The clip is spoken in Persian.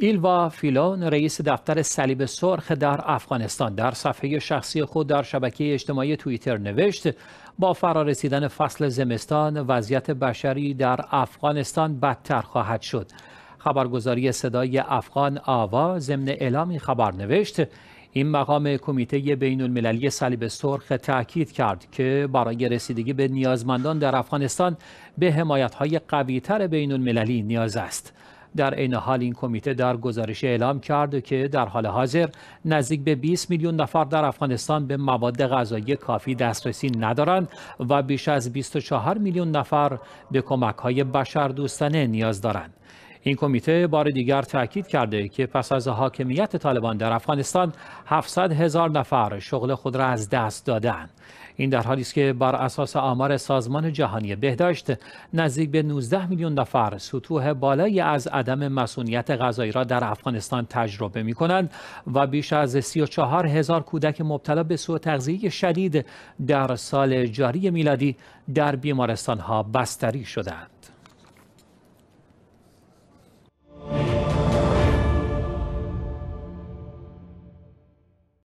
ایلوا فیلون رئیس دفتر صلیب سرخ در افغانستان در صفحه شخصی خود در شبکه اجتماعی توییتر نوشت با فرارسیدن فصل زمستان وضعیت بشری در افغانستان بدتر خواهد شد خبرگزاری صدای افغان آوا ضمن اعلامی خبر نوشت این مقام کمیته بین المللی صلیب سرخ تاکید کرد که برای رسیدگی به نیازمندان در افغانستان به حمایت های قوی تر بین المللی نیاز است در عین حال این کمیته در گزارش اعلام کرد که در حال حاضر نزدیک به 20 میلیون نفر در افغانستان به مواد غذایی کافی دسترسی ندارند و بیش از 24 میلیون نفر به کمک های بشردوستانه نیاز دارند این کمیته بار دیگر تاکید کرده که پس از حاکمیت طالبان در افغانستان 700 هزار نفر شغل خود را از دست دادند این در حالی است که بر اساس آمار سازمان جهانی بهداشت نزدیک به 19 میلیون نفر سطوح بالایی از عدم مسئولیت غذایی را در افغانستان تجربه می کنند و بیش از 34 هزار کودک مبتلا به سوء تغذیه شدید در سال جاری میلادی در بیمارستان ها بستری شدند.